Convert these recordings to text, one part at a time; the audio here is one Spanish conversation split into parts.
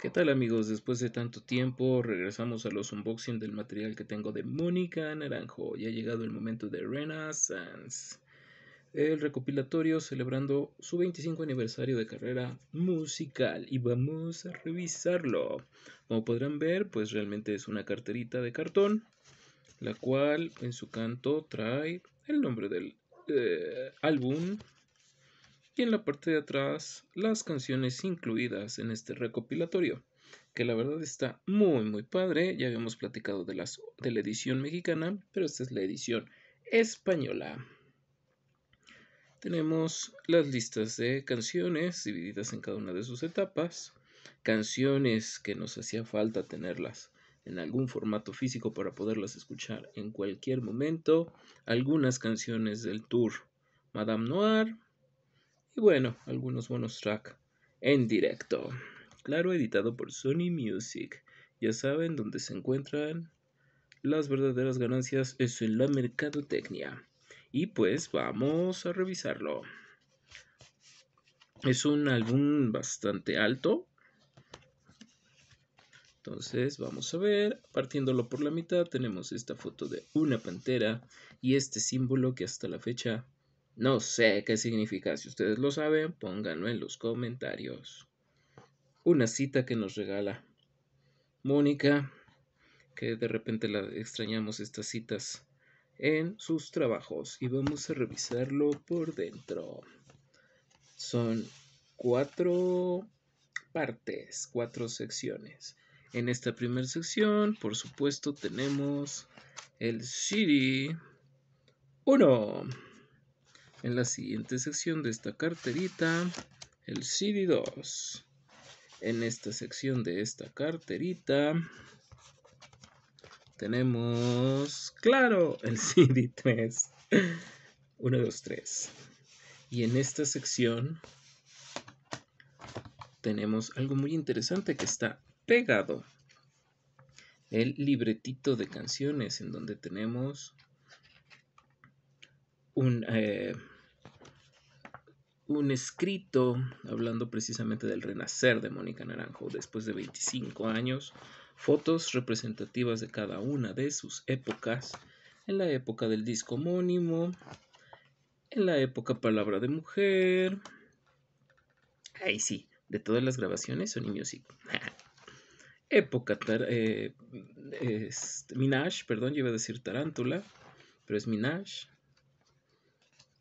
¿Qué tal amigos? Después de tanto tiempo regresamos a los unboxing del material que tengo de Mónica Naranjo Ya ha llegado el momento de Renaissance. El recopilatorio celebrando su 25 aniversario de carrera musical y vamos a revisarlo. Como podrán ver, pues realmente es una carterita de cartón, la cual en su canto trae el nombre del eh, álbum, y en la parte de atrás las canciones incluidas en este recopilatorio, que la verdad está muy muy padre, ya habíamos platicado de, de la edición mexicana, pero esta es la edición española. Tenemos las listas de canciones divididas en cada una de sus etapas, canciones que nos hacía falta tenerlas en algún formato físico para poderlas escuchar en cualquier momento, algunas canciones del tour Madame Noir, bueno, algunos buenos track en directo. Claro, editado por Sony Music. Ya saben dónde se encuentran las verdaderas ganancias es en la mercadotecnia. Y pues vamos a revisarlo. Es un álbum bastante alto. Entonces vamos a ver, partiéndolo por la mitad tenemos esta foto de una pantera y este símbolo que hasta la fecha no sé qué significa. Si ustedes lo saben, pónganlo en los comentarios. Una cita que nos regala Mónica, que de repente la extrañamos estas citas en sus trabajos y vamos a revisarlo por dentro. Son cuatro partes, cuatro secciones. En esta primera sección, por supuesto, tenemos el CD 1 en la siguiente sección de esta carterita, el CD2. En esta sección de esta carterita tenemos, claro, el CD3. 1, 2, 3. Y en esta sección tenemos algo muy interesante que está pegado. El libretito de canciones en donde tenemos un... Eh, un escrito hablando precisamente del renacer de Mónica Naranjo después de 25 años, fotos representativas de cada una de sus épocas, en la época del disco homónimo, en la época Palabra de Mujer. Ahí sí, de todas las grabaciones, Sony Music. época eh, Minaj, perdón, yo iba a decir Tarántula, pero es Minaj.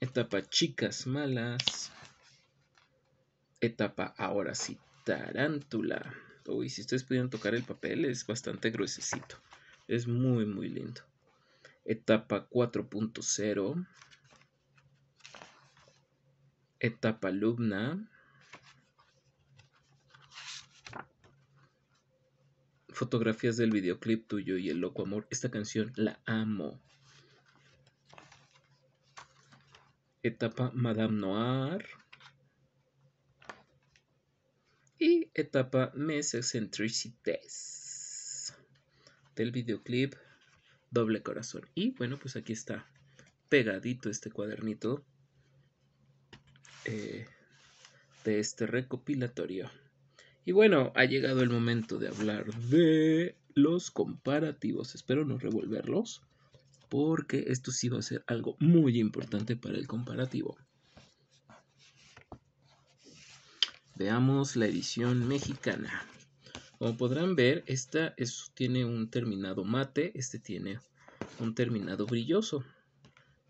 Etapa Chicas Malas etapa. Ahora sí, tarántula. Uy, si ustedes pudieran tocar el papel, es bastante gruesecito. Es muy, muy lindo. Etapa 4.0. Etapa alumna. Fotografías del videoclip tuyo y el loco amor. Esta canción la amo. Etapa Madame Noir. etapa Mess del videoclip Doble Corazón. Y bueno, pues aquí está pegadito este cuadernito eh, de este recopilatorio. Y bueno, ha llegado el momento de hablar de los comparativos. Espero no revolverlos porque esto sí va a ser algo muy importante para el comparativo. Veamos la edición mexicana. Como podrán ver, esta tiene un terminado mate, este tiene un terminado brilloso.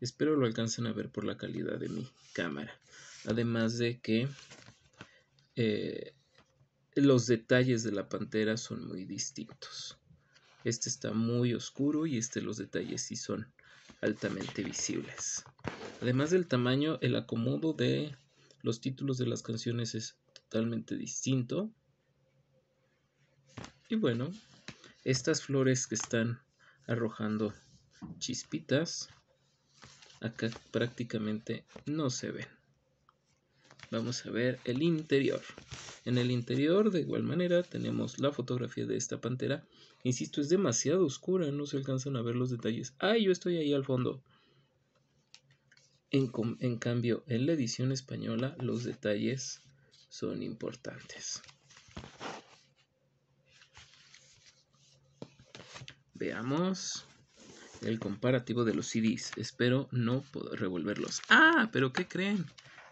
Espero lo alcancen a ver por la calidad de mi cámara. Además de que eh, los detalles de la pantera son muy distintos. Este está muy oscuro y este los detalles sí son altamente visibles. Además del tamaño, el acomodo de los títulos de las canciones es totalmente distinto. Y bueno, estas flores que están arrojando chispitas, acá prácticamente no se ven. Vamos a ver el interior. En el interior, de igual manera, tenemos la fotografía de esta pantera. Insisto, es demasiado oscura, no se alcanzan a ver los detalles. ¡Ay, yo estoy ahí al fondo! En, en, cambio, en la edición española, los detalles son importantes. Veamos el comparativo de los CDs. Espero no poder revolverlos. Ah, pero ¿qué creen?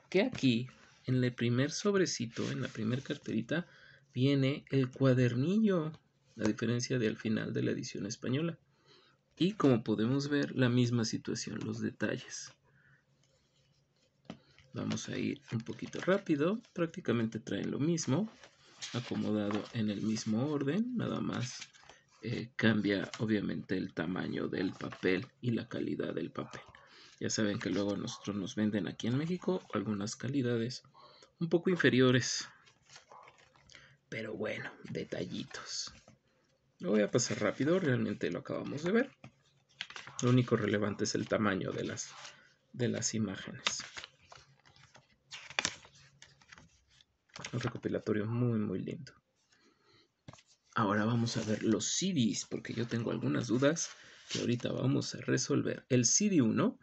Que aquí, en el primer sobrecito, en la primera carterita, viene el cuadernillo, a diferencia del final de la edición española. Y como podemos ver, la misma situación, los detalles. Vamos a ir un poquito rápido. Prácticamente traen lo mismo. Acomodado en el mismo orden. Nada más eh, cambia obviamente el tamaño del papel y la calidad del papel. Ya saben que luego nosotros nos venden aquí en México algunas calidades un poco inferiores. Pero bueno, detallitos. Lo voy a pasar rápido, realmente lo acabamos de ver. Lo único relevante es el tamaño de las, de las imágenes. Un recopilatorio muy, muy lindo. Ahora vamos a ver los CDs, porque yo tengo algunas dudas que ahorita vamos a resolver. El CD 1,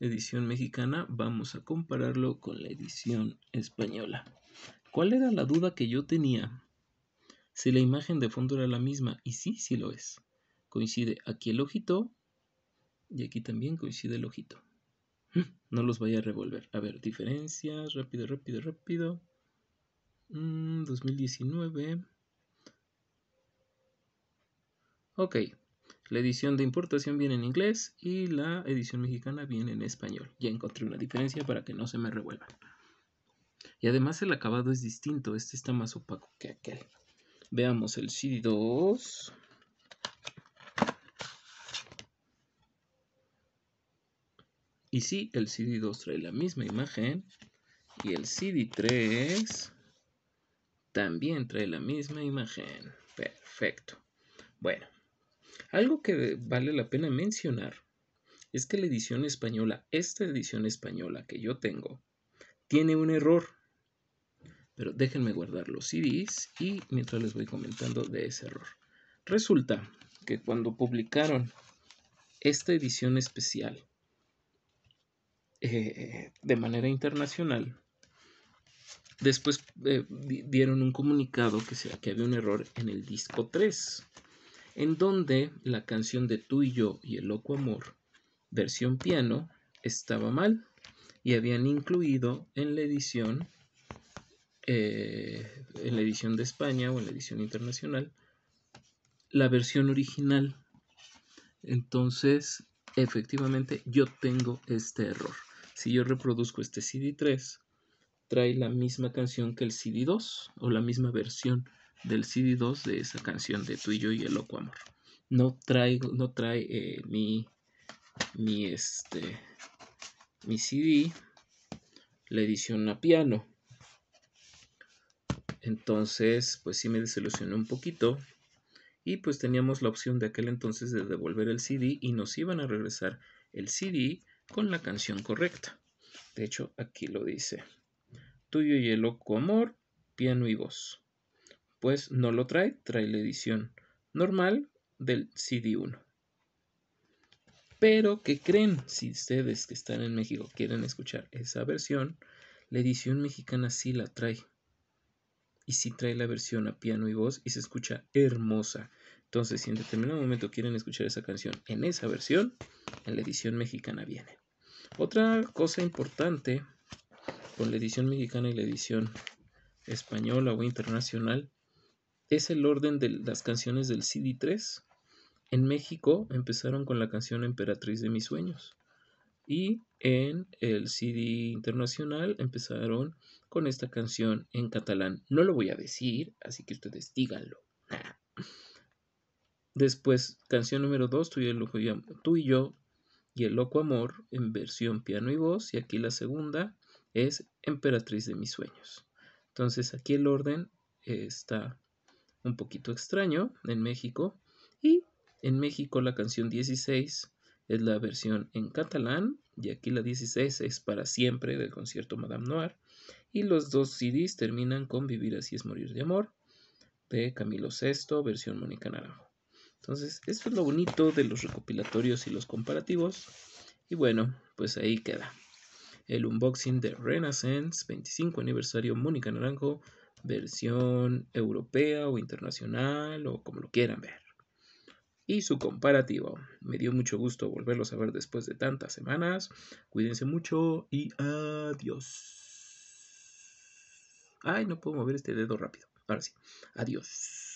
edición mexicana, vamos a compararlo con la edición española. ¿Cuál era la duda que yo tenía? Si la imagen de fondo era la misma, y sí, sí lo es. Coincide aquí el ojito y aquí también coincide el ojito. Mm, no los vaya a revolver. A ver, diferencias, rápido, rápido, rápido. 2019. Mm, ok. La edición de importación viene en inglés y la edición mexicana viene en español. Ya encontré una diferencia para que no se me revuelvan. Y además el acabado es distinto. Este está más opaco que aquel. Veamos el CD2. Y sí, el CD2 trae la misma imagen. Y el CD3 también trae la misma imagen. Perfecto. Bueno, algo que vale la pena mencionar es que la edición española, esta edición española que yo tengo, tiene un error. Pero déjenme guardar los CDs y mientras les voy comentando de ese error. Resulta que cuando publicaron esta edición especial eh, de manera internacional, Después eh, dieron un comunicado que, decía que había un error en el disco 3, en donde la canción de Tú y yo y el loco amor, versión piano, estaba mal y habían incluido en la edición, eh, en la edición de España o en la edición internacional, la versión original. Entonces, efectivamente, yo tengo este error. Si yo reproduzco este CD3, trae la misma canción que el CD2 o la misma versión del CD2 de esa canción de Tú y yo y el loco amor. No trae, no trae eh, mi, mi, este, mi CD, la edición a piano. Entonces, pues sí me desilusioné un poquito. Y pues teníamos la opción de aquel entonces de devolver el CD y nos iban a regresar el CD con la canción correcta. De hecho, aquí lo dice tuyo y el loco amor, piano y voz. Pues no lo trae, trae la edición normal del CD1. Pero, que creen? Si ustedes que están en México quieren escuchar esa versión, la edición mexicana sí la trae. Y sí trae la versión a piano y voz y se escucha hermosa. Entonces, si en determinado momento quieren escuchar esa canción en esa versión, en la edición mexicana viene. Otra cosa importante con la edición mexicana y la edición española o internacional, es el orden de las canciones del CD3. En México empezaron con la canción Emperatriz de mis sueños. Y en el CD internacional empezaron con esta canción en catalán. No lo voy a decir, así que ustedes díganlo. Después, canción número 2, tú, tú y yo y el loco amor en versión piano y voz. Y aquí la segunda, es emperatriz de mis sueños. Entonces aquí el orden está un poquito extraño en México y en México la canción 16 es la versión en catalán y aquí la 16 es para siempre del concierto Madame Noir y los dos CDs terminan con Vivir así es morir de amor de Camilo VI, versión Mónica Naranjo. Entonces, esto es lo bonito de los recopilatorios y los comparativos. Y bueno, pues ahí queda el unboxing de Renaissance 25 aniversario Mónica Naranjo, versión europea o internacional o como lo quieran ver. Y su comparativo. Me dio mucho gusto volverlos a ver después de tantas semanas. Cuídense mucho y adiós. Ay, no puedo mover este dedo rápido. Ahora sí. Adiós.